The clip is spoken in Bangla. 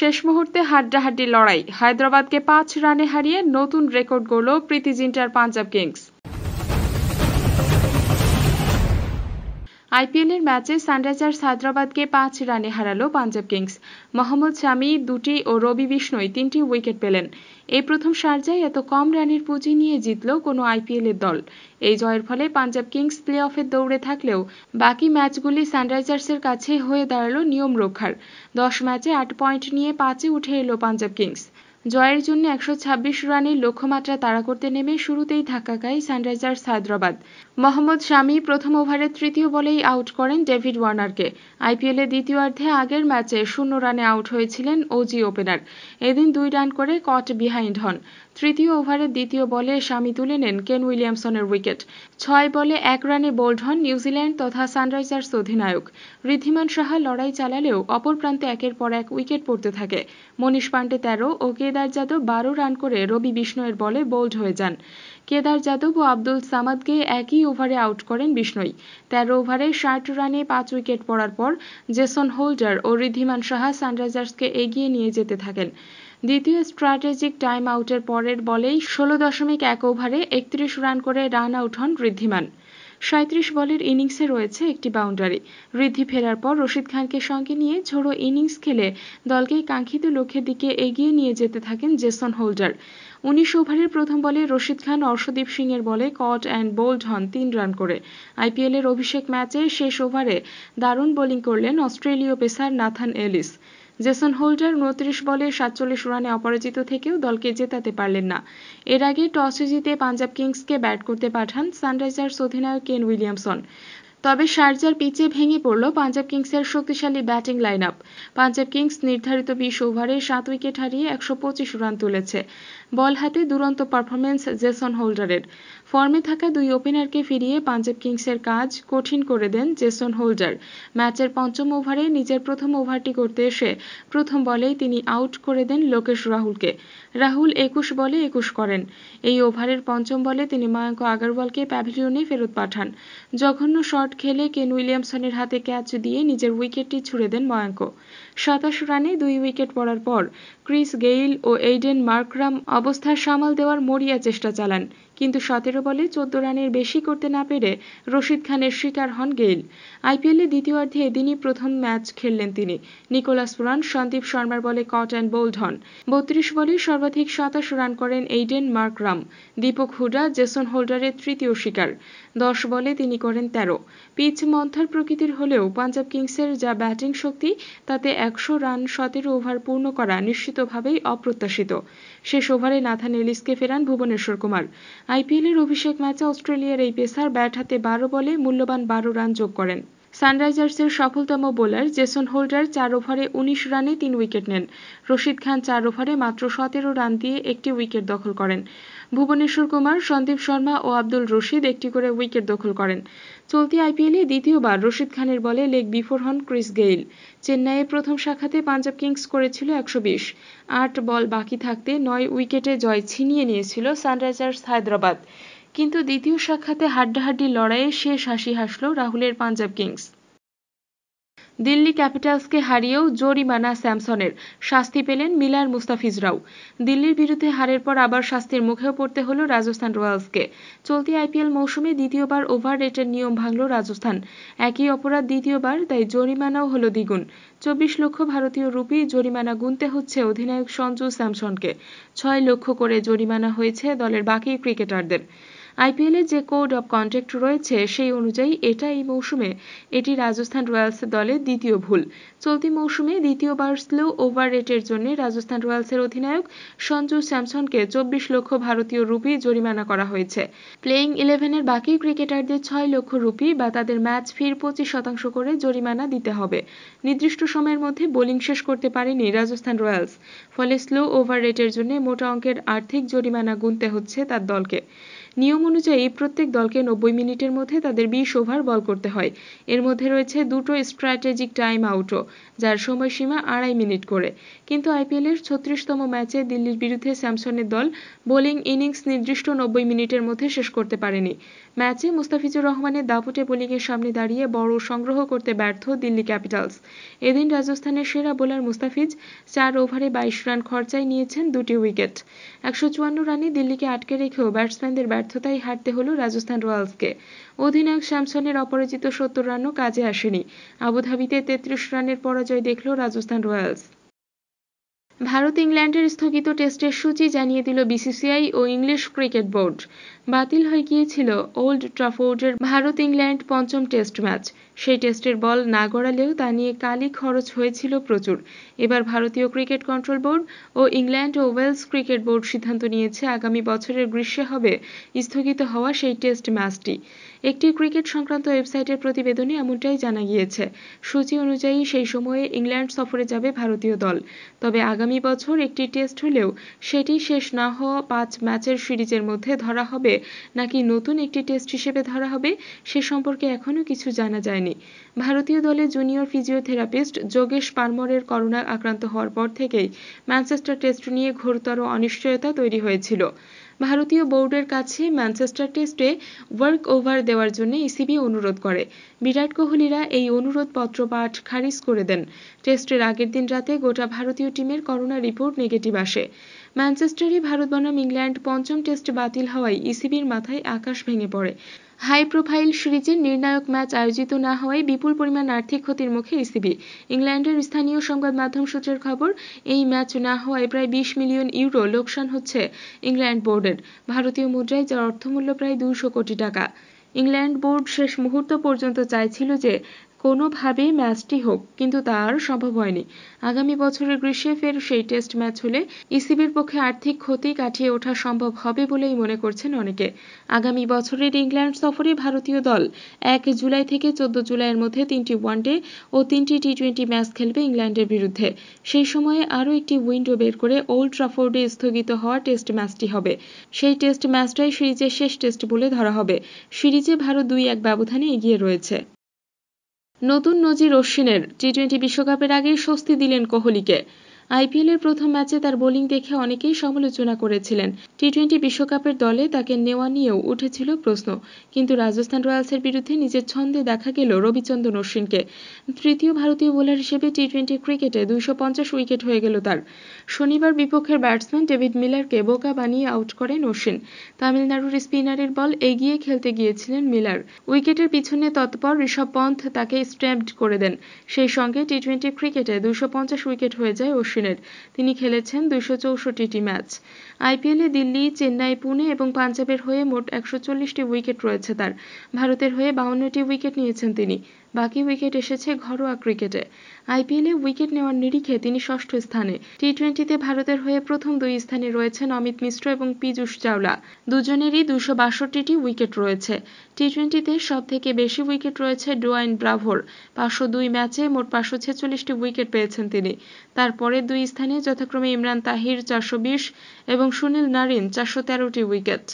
শেষ মুহূর্তে হাড্ডাহাড্ডি লড়াই হায়দ্রাবাদকে পাঁচ রানে হারিয়ে নতুন রেকর্ড গড়ল প্রীতি জিন্টার পাঞ্জাব কিংস এর ম্যাচে সানরাইজার্স হায়দ্রাবাদকে পাঁচ রানে হারালো পাঞ্জাব কিংস মোহাম্মদ শামি দুটি ও রবি বিষ্ণুই তিনটি উইকেট পেলেন এই প্রথম সার্জায় এত কম রানের পুঁজি নিয়ে জিতল কোনো আইপিএলের দল এই জয়ের ফলে পাঞ্জাব কিংস প্লে অফের দৌড়ে থাকলেও বাকি ম্যাচগুলি সানরাইজার্সের কাছে হয়ে দাঁড়ালো নিয়ম রক্ষার দশ ম্যাচে আট পয়েন্ট নিয়ে পাঁচে উঠে এলো পাঞ্জাব কিংস জয়ের জন্য একশো রানের লক্ষ্যমাত্রা তাড়া করতে নেমে শুরুতেই ধাক্কা খায় সানরাইজার্স হায়দ্রাবাদ মোহাম্মদ শামি প্রথম ওভারের তৃতীয় বলেই আউট করেন ডেভিড ওয়ার্নারকে আইপিএলে দ্বিতীয়ার্ধে আগের ম্যাচে শূন্য রানে আউট হয়েছিলেন ওজি ওপেনার এদিন দুই রান করে কট বিহাইন্ড হন তৃতীয় ওভারের দ্বিতীয় বলে স্বামী তুলে নেন কেন উইলিয়ামসনের উইকেট ছয় বলে এক রানে বোল্ড হন নিউজিল্যান্ড তথা সানরাইজার্স অধিনায়ক ঋদ্ধিমান সাহা লড়াই চালালেও অপর প্রান্তে একের পর এক উইকেট পড়তে থাকে মনীষ পান্ডে তেরো ও কেদার কেদার যাদব বারো রান করে রবি বিষ্ণয়ের বলে বোল্ড হয়ে যান কেদার যাদব ও আব্দুল সামাদকে একই ওভারে আউট করেন বিষ্ণই তেরো ওভারে ষাট রানে পাঁচ উইকেট পড়ার পর জেসন হোল্ডার ও ঋদ্ধিমান সাহা সানরাইজার্সকে এগিয়ে নিয়ে যেতে থাকেন দ্বিতীয় স্ট্র্যাটেজিক টাইম আউটের পরের বলেই ষোলো দশমিক এক ওভারে একত্রিশ রান করে রান আউট হন ঋদ্ধিমান সাঁত্রিশ বলের ইনিংসে রয়েছে একটি বাউন্ডারি ঋদ্ধি ফেরার পর রশিদ খানকে সঙ্গে নিয়ে ঝোড়ো ইনিংস খেলে দলকে কাঙ্ক্ষিত লক্ষ্যের দিকে এগিয়ে নিয়ে যেতে থাকেন জেসন হোল্ডার উনিশ ওভারের প্রথম বলে রশিদ খান অর্শদীপ সিং এর বলে কট অ্যান্ড বোল্ড হন তিন রান করে আইপিএল এর অভিষেক ম্যাচে শেষ ওভারে দারুণ বোলিং করলেন অস্ট্রেলীয় pacer Nathan Ellis Jason Holder উনত্রিশ বলে সাতচল্লিশ রানে অপরাজিত থেকেও দলকে জেতাতে পারলেন না এর আগে টসে জিতে পাঞ্জাব কিংসকে ব্যাট করতে পাঠান সানরাইজার্স অধিনায়ক কেন উইলিয়ামসন তবে শারজার পিচে ভেঙে পড়ল পাঞ্জাব কিংসের শক্তিশালী batting line up Punjab Kings নির্ধারিত বিশ ওভারে সাত উইকেট হারিয়ে একশো পঁচিশ রান তুলেছে বল হাতে দুরন্ত পারফরমেন্স জেসন হোল্ডারের ফর্মে থাকা দুই ওপেনারকে ফিরিয়ে পাঞ্জাব কিংসের কাজ কঠিন করে দেন জেসন হোল্ডার ম্যাচের পঞ্চম ওভারে নিজের প্রথম ওভারটি করতে এসে প্রথম বলেই তিনি আউট করে দেন লোকেশ রাহুলকে রাহুল একুশ বলে একুশ করেন এই ওভারের পঞ্চম বলে তিনি মায়াঙ্ক আগারওয়ালকে প্যাভিলিয়নে ফেরত পাঠান জঘন্য শট খেলে কেন উইলিয়ামসনের হাতে ক্যাচ দিয়ে নিজের উইকেটটি ছুড়ে দেন ময়াঙ্ক সাতাশ রানে দুই উইকেট পড়ার পর ক্রিস গেইল ও এইডেন মার্করাম অবস্থা সামাল দেওয়ার মরিয়া চেষ্টা চালান কিন্তু সতেরো বলে চোদ্দ রানের বেশি করতে না পেরে রশিদ খানের শিকার হন গেইল আইপিএলে দ্বিতীয়ার্ধে এদিনই প্রথম ম্যাচ খেললেন তিনি নিকোলাস পুরান সন্দীপ শর্মার বলে কট অ্যান্ড বোল্ড হন বত্রিশ বলে সর্বাধিক সাতাশ রান করেন Aiden Markram Deepak Hooda Jason হোল্ডারের তৃতীয় শিকার দশ বলে তিনি করেন তেরো পিচ মন্থর প্রকৃতির হলেও পাঞ্জাব কিংসের যা ব্যাটিং শক্তি তাতে একশো রান সতেরো ওভার পূর্ণ করা নিশ্চিতভাবেই অপ্রত্যাশিত শেষ ওভারে নাথান এলিসকে ফেরান ভুবনেশ্বর কুমার আইপিএলের অভিষেক ম্যাচে অস্ট্রেলিয়ার এই পেসার ব্যাট হাতে বারো বলে মূল্যবান বারো রান যোগ করেন সানরাইজার্সের সফলতম বোলার জেসন হোল্ডার চার ওভারে উনিশ রানে তিন উইকেট নেন রশিদ খান চার ওভারে মাত্র সতেরো রান দিয়ে একটি উইকেট দখল করেন ভুবনেশ্বর কুমার সন্দীপ শর্মা ও আব্দুল রশিদ একটি করে উইকেট দখল করেন চলতি আইপিএলে দ্বিতীয়বার রশিদ খানের বলে লেগ বিফোর হন ক্রিস গেইল চেন্নাইয়ে প্রথম শাখাতে পাঞ্জাব কিংস করেছিল একশো বিশ আট বল বাকি থাকতে নয় উইকেটে জয় ছিনিয়ে নিয়েছিল সানরাইজার্স হায়দ্রাবাদ কিন্তু দ্বিতীয় সাক্ষাতে হাড্ডাহাড্ডি লড়াইয়ে শেষ হাসি হাসল রাহুলের পাঞ্জাব কিংস দিল্লি ক্যাপিটালসকে হারিয়েও জরিমানা স্যামসনের শাস্তি পেলেন মিলার মুস্তাফিজরাও দিল্লির বিরুদ্ধে হারের পর আবার শাস্তির মুখেও পড়তে হল রাজস্থান রয়্যালসকে চলতি আইপিএল মৌসুমে দ্বিতীয়বার ওভার রেটের নিয়ম ভাঙল রাজস্থান একই অপরাধ দ্বিতীয়বার তাই জরিমানাও হল দ্বিগুণ চব্বিশ লক্ষ ভারতীয় রুপি জরিমানা গুনতে হচ্ছে অধিনায়ক সঞ্জু স্যামসনকে ছয় লক্ষ করে জরিমানা হয়েছে দলের বাকি ক্রিকেটারদের আইপিএলে যে কোড অব কন্ট্রাক্ট রয়েছে সেই অনুযায়ী এটা এই মৌসুমে এটি রাজস্থান রয়্যালস দলের দ্বিতীয় ভুল চলতি মৌসুমে দ্বিতীয়বার স্লো ওভার রেটের জন্য রাজস্থান রয়্যালসের অধিনায়ক সঞ্জু স্যামসনকে চব্বিশ লক্ষ ভারতীয় রুপি জরিমানা করা হয়েছে প্লেয়িং ইলেভেনের বাকি ক্রিকেটারদের ছয় লক্ষ রুপি বা তাদের ম্যাচ ফির পঁচিশ শতাংশ করে জরিমানা দিতে হবে নির্দিষ্ট সময়ের মধ্যে বোলিং শেষ করতে পারেনি রাজস্থান রয়্যালস ফলে স্লো ওভার রেটের জন্য মোটা অঙ্কের আর্থিক জরিমানা গুনতে হচ্ছে তার দলকে নিয়ম অনুযায়ী প্রত্যেক দলকে নব্বই মিনিটের মধ্যে তাদের বিশ ওভার বল করতে হয় এর মধ্যে রয়েছে দুটো স্ট্র্যাটেজিক টাইম আউটও যার সময়সীমা আড়াই মিনিট করে কিন্তু আইপিএলের ছত্রিশতম ম্যাচে দিল্লির বিরুদ্ধে স্যামসনের দল বোলিং ইনিংস নির্দিষ্ট নব্বই মিনিটের মধ্যে শেষ করতে পারেনি ম্যাচে মুস্তাফিজুর রহমানের দাপুটে বোলিংয়ের সামনে দাঁড়িয়ে বড় সংগ্রহ করতে ব্যর্থ দিল্লি ক্যাপিটালস এদিন রাজস্থানের সেরা বোলার মুস্তাফিজ চার ওভারে বাইশ রান খরচায় নিয়েছেন দুটি উইকেট একশো চুয়ান্ন রানে দিল্লিকে আটকে রেখেও ব্যাটসম্যানদের ব্যর্থতায় হারতে হল রাজস্থান রয়্যালসকে অধিনায়ক স্যামসনের অপরাজিত সত্তর রানও কাজে আসেনি আবুধাবিতে তেত্রিশ রানের পরাজয় দেখল রাজস্থান রয়্যালস ভারত ইংল্যান্ডের স্থগিত টেস্টের সূচি জানিয়ে দিল বিসিসিআই ও ইংলিশ ক্রিকেট বোর্ড বাতিল হয়ে গিয়েছিল ওল্ড ট্রাফোর্ডের ভারত ইংল্যান্ড পঞ্চম টেস্ট ম্যাচ সেই টেস্টের বল না গড়ালেও তা নিয়ে কালি খরচ হয়েছিল প্রচুর এবার ভারতীয় ক্রিকেট কন্ট্রোল বোর্ড ও ইংল্যান্ড ও ওয়েলস ক্রিকেট বোর্ড সিদ্ধান্ত নিয়েছে আগামী বছরের গ্রীষ্মে হবে স্থগিত হওয়া সেই টেস্ট ম্যাচটি একটি ক্রিকেট সংক্রান্ত ওয়েবসাইটের প্রতিবেদনে এমনটাই জানা গিয়েছে সূচি অনুযায়ী সেই সময়ে ইংল্যান্ড সফরে যাবে ভারতীয় দল তবে আগামী আগামী বছর একটি টেস্ট হলেও সেটি শেষ না হওয়া পাঁচ ম্যাচের সিরিজের মধ্যে ধরা হবে নাকি নতুন একটি টেস্ট হিসেবে ধরা হবে সে সম্পর্কে এখনও কিছু জানা যায়নি ভারতীয় দলে জুনিয়র ফিজিওথেরাপিস্ট যোগেশ পারমরের করোনা আক্রান্ত হওয়ার পর থেকেই ম্যানচেস্টার টেস্ট নিয়ে ঘোরতর অনিশ্চয়তা তৈরি হয়েছিল ভারতীয় বোর্ডের কাছে ম্যানচেস্টার টেস্টে ওয়ার্ক ওভার দেওয়ার জন্য ইসিবি অনুরোধ করে বিরাট কোহলিরা এই অনুরোধ পত্র পাঠ খারিজ করে দেন টেস্টের আগের দিন রাতে গোটা ভারতীয় টিমের করোনা রিপোর্ট নেগেটিভ আসে ম্যানচেস্টারে ভারত বনাম ইংল্যান্ড পঞ্চম টেস্ট বাতিল হওয়ায় ইসিবির মাথায় আকাশ ভেঙে পড়ে হাই প্রোফাইল সিরিজের নির্ণায়ক ম্যাচ আয়োজিত না হওয়ায় বিপুল পরিমাণ আর্থিক ক্ষতির মুখে ইসিবি ইংল্যান্ডের স্থানীয় সংবাদ মাধ্যম সূত্রের খবর এই ম্যাচ না হওয়ায় প্রায় বিশ মিলিয়ন ইউরো লোকসান হচ্ছে ইংল্যান্ড বোর্ডের ভারতীয় মুদ্রায় যার অর্থমূল্য প্রায় দুইশো কোটি টাকা ইংল্যান্ড বোর্ড শেষ মুহূর্ত পর্যন্ত চাইছিল যে কোনোভাবেই ম্যাচটি হোক কিন্তু তা আর সম্ভব হয়নি আগামী বছরের গ্রীষ্মে ফের সেই টেস্ট ম্যাচ হলে ইসিবির পক্ষে আর্থিক ক্ষতি কাটিয়ে ওঠা সম্ভব হবে বলেই মনে করছেন অনেকে আগামী বছরের ইংল্যান্ড সফরে ভারতীয় দল এক জুলাই থেকে চোদ্দ জুলাইয়ের মধ্যে তিনটি ওয়ানডে ও তিনটি টি টোয়েন্টি ম্যাচ খেলবে ইংল্যান্ডের বিরুদ্ধে সেই সময়ে আরও একটি উইন্ডো বের করে ওল্ড ট্রাফোর্ডে স্থগিত হওয়া টেস্ট ম্যাচটি হবে সেই টেস্ট ম্যাচটাই সিরিজের শেষ টেস্ট বলে ধরা হবে সিরিজে ভারত দুই এক ব্যবধানে এগিয়ে রয়েছে নতুন নজির অশ্বিনের টি টোয়েন্টি বিশ্বকাপের আগেই স্বস্তি দিলেন কোহলিকে আইপিএল এর প্রথম ম্যাচে তার বোলিং দেখে অনেকেই সমালোচনা করেছিলেন টি টোয়েন্টি বিশ্বকাপের দলে তাকে নেওয়া নিয়েও উঠেছিল প্রশ্ন কিন্তু রাজস্থান রয়্যালসের বিরুদ্ধে নিজের ছন্দে দেখা গেল রবিচন্দ্রন অশ্বিনকে তৃতীয় ভারতীয় বোলার হিসেবে টি টোয়েন্টি ক্রিকেটে দুইশো উইকেট হয়ে গেল তার শনিবার বিপক্ষের ব্যাটসম্যান ডেভিড মিলারকে বোকা বানিয়ে আউট করেন অশ্বিন তামিলনাড়ুর স্পিনারের বল এগিয়ে খেলতে গিয়েছিলেন মিলার উইকেটের পিছনে তৎপর ঋষভ পন্থ তাকে স্ট্যাম্পড করে দেন সেই সঙ্গে টি টোয়েন্টি ক্রিকেটে দুইশো উইকেট হয়ে যায় অশ্বিন মোর্শিদের তিনি খেলেছেন দুইশো চৌষট্টিটি ম্যাচ আইপিএলে দিল্লি চেন্নাই পুনে এবং পাঞ্জাবের হয়ে মোট একশো চল্লিশটি উইকেট রয়েছে তার ভারতের হয়ে বাউন্নটি উইকেট নিয়েছেন তিনি বাকি উইকেট এসেছে ঘরোয়া ক্রিকেটে আইপিএলে উইকেট নেওয়ার নিরিখে তিনি ষষ্ঠ স্থানে টি টোয়েন্টিতে ভারতের হয়ে প্রথম দুই স্থানে রয়েছেন অমিত মিশ্র এবং পীযুষ চাওলা দুজনেরই দুশো বাষট্টিটি উইকেট রয়েছে টি টোয়েন্টিতে সব থেকে বেশি উইকেট রয়েছে ডোয়াইন ব্রাভোর পাঁচশো দুই ম্যাচে মোট পাঁচশো ছেচল্লিশটি উইকেট পেয়েছেন তিনি তারপরে দুই স্থানে যথাক্রমে ইমরান তাহির চারশো বিশ এবং সুনীল নারিন চারশো তেরোটি উইকেট